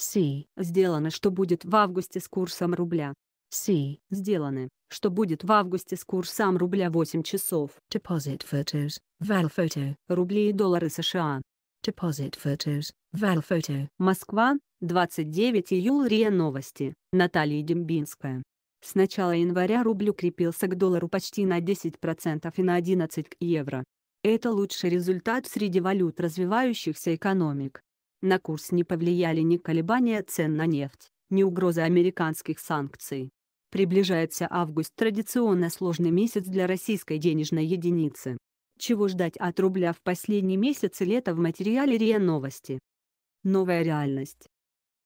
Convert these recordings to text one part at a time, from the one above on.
Си. Сделано, что будет в августе с курсом рубля. Си. Сделаны, что будет в августе с курсом рубля 8 часов. Deposit photos, val photo. Рубли и доллары США. Deposit photos, val photo. Москва, 29 июля РИА Новости, Наталья Дембинская. С начала января рубль укрепился к доллару почти на 10% и на 11% к евро. Это лучший результат среди валют развивающихся экономик. На курс не повлияли ни колебания цен на нефть, ни угрозы американских санкций. Приближается август традиционно сложный месяц для российской денежной единицы. Чего ждать от рубля в последний месяц лета в материале РИА Новости. Новая реальность.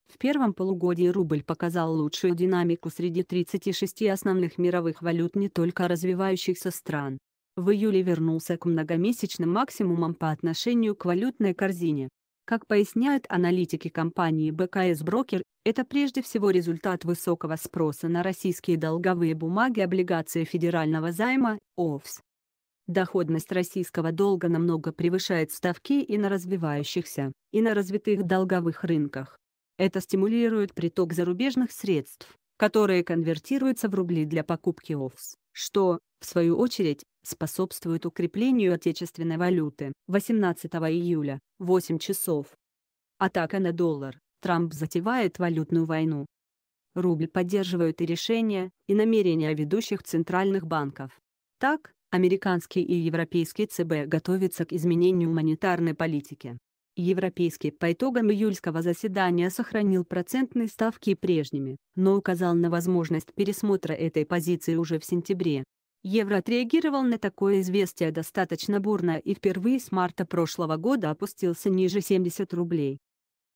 В первом полугодии рубль показал лучшую динамику среди 36 основных мировых валют не только развивающихся стран. В июле вернулся к многомесячным максимумам по отношению к валютной корзине. Как поясняют аналитики компании БКС Брокер, это прежде всего результат высокого спроса на российские долговые бумаги облигации федерального займа ОФС. Доходность российского долга намного превышает ставки и на развивающихся, и на развитых долговых рынках. Это стимулирует приток зарубежных средств, которые конвертируются в рубли для покупки ОФС что, в свою очередь, способствует укреплению отечественной валюты. 18 июля, 8 часов. Атака на доллар. Трамп затевает валютную войну. Рубль поддерживают и решения, и намерения ведущих центральных банков. Так, американский и европейский ЦБ готовятся к изменению монетарной политики. Европейский по итогам июльского заседания сохранил процентные ставки прежними, но указал на возможность пересмотра этой позиции уже в сентябре. Евро отреагировал на такое известие достаточно бурно и впервые с марта прошлого года опустился ниже 70 рублей.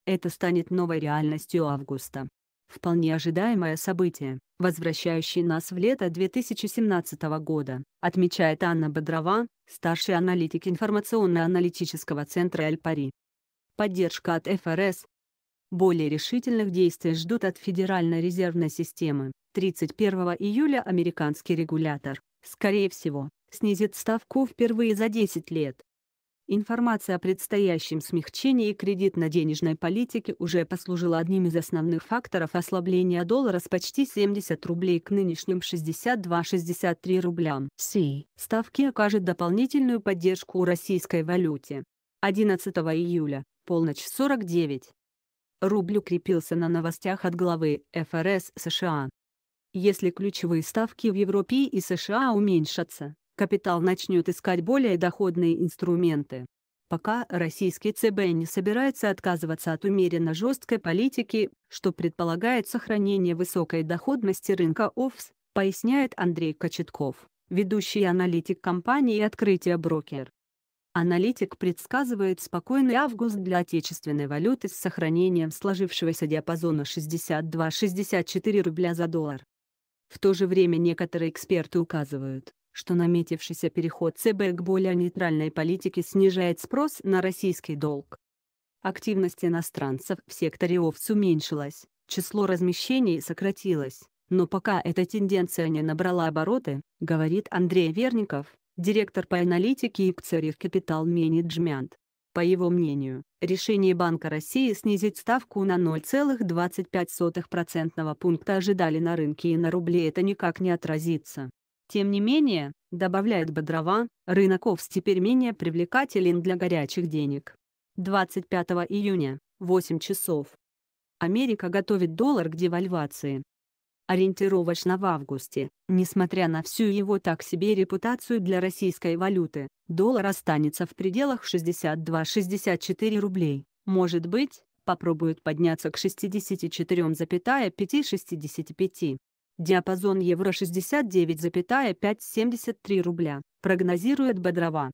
Это станет новой реальностью августа. Вполне ожидаемое событие, возвращающее нас в лето 2017 года, отмечает Анна Бодрова, старший аналитик информационно-аналитического центра «Эль Пари» поддержка от ФРС. Более решительных действий ждут от Федеральной резервной системы. 31 июля американский регулятор, скорее всего, снизит ставку впервые за 10 лет. Информация о предстоящем смягчении кредитно-денежной политики уже послужила одним из основных факторов ослабления доллара с почти 70 рублей к нынешним 62-63 рублям. Си. Ставки окажет дополнительную поддержку российской валюте. 11 июля полночь 49. Рубль укрепился на новостях от главы ФРС США. Если ключевые ставки в Европе и США уменьшатся, капитал начнет искать более доходные инструменты. Пока российский ЦБ не собирается отказываться от умеренно жесткой политики, что предполагает сохранение высокой доходности рынка ОФС, поясняет Андрей Кочетков, ведущий аналитик компании «Открытие Брокер». Аналитик предсказывает спокойный август для отечественной валюты с сохранением сложившегося диапазона 62-64 рубля за доллар. В то же время некоторые эксперты указывают, что наметившийся переход ЦБ к более нейтральной политике снижает спрос на российский долг. Активность иностранцев в секторе ОФС уменьшилась, число размещений сократилось, но пока эта тенденция не набрала обороты, говорит Андрей Верников, директор по аналитике XRF Капитал Менеджмент. По его мнению, решение Банка России снизить ставку на 0,25% пункта ожидали на рынке и на рубле это никак не отразится. Тем не менее, добавляет Бодрова, рынок ОФС теперь менее привлекателен для горячих денег. 25 июня, 8 часов. Америка готовит доллар к девальвации, ориентировочно в августе, несмотря на всю его так себе репутацию для российской валюты, доллар останется в пределах 62-64 рублей, может быть, попробует подняться к 64,5-65. Диапазон евро 69,5-73 рубля, прогнозирует Бодрова.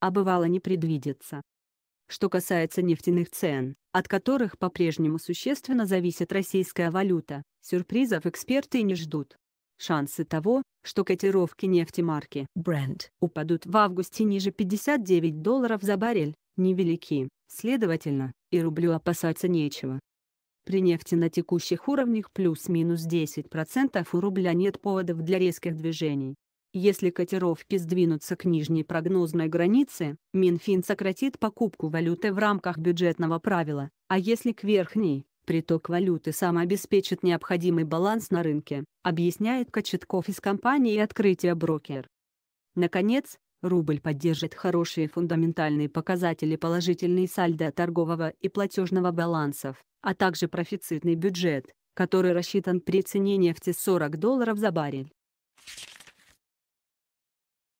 А бывало не предвидится. Что касается нефтяных цен, от которых по-прежнему существенно зависит российская валюта, Сюрпризов эксперты не ждут. Шансы того, что котировки нефти марки Brent упадут в августе ниже 59 долларов за баррель, невелики, следовательно, и рублю опасаться нечего. При нефти на текущих уровнях плюс-минус 10% у рубля нет поводов для резких движений. Если котировки сдвинутся к нижней прогнозной границе, Минфин сократит покупку валюты в рамках бюджетного правила, а если к верхней, Приток валюты сам обеспечит необходимый баланс на рынке, объясняет Кочетков из компании «Открытие брокер». Наконец, рубль поддержит хорошие фундаментальные показатели положительные сальдо торгового и платежного балансов, а также профицитный бюджет, который рассчитан при цене нефти 40 долларов за баррель.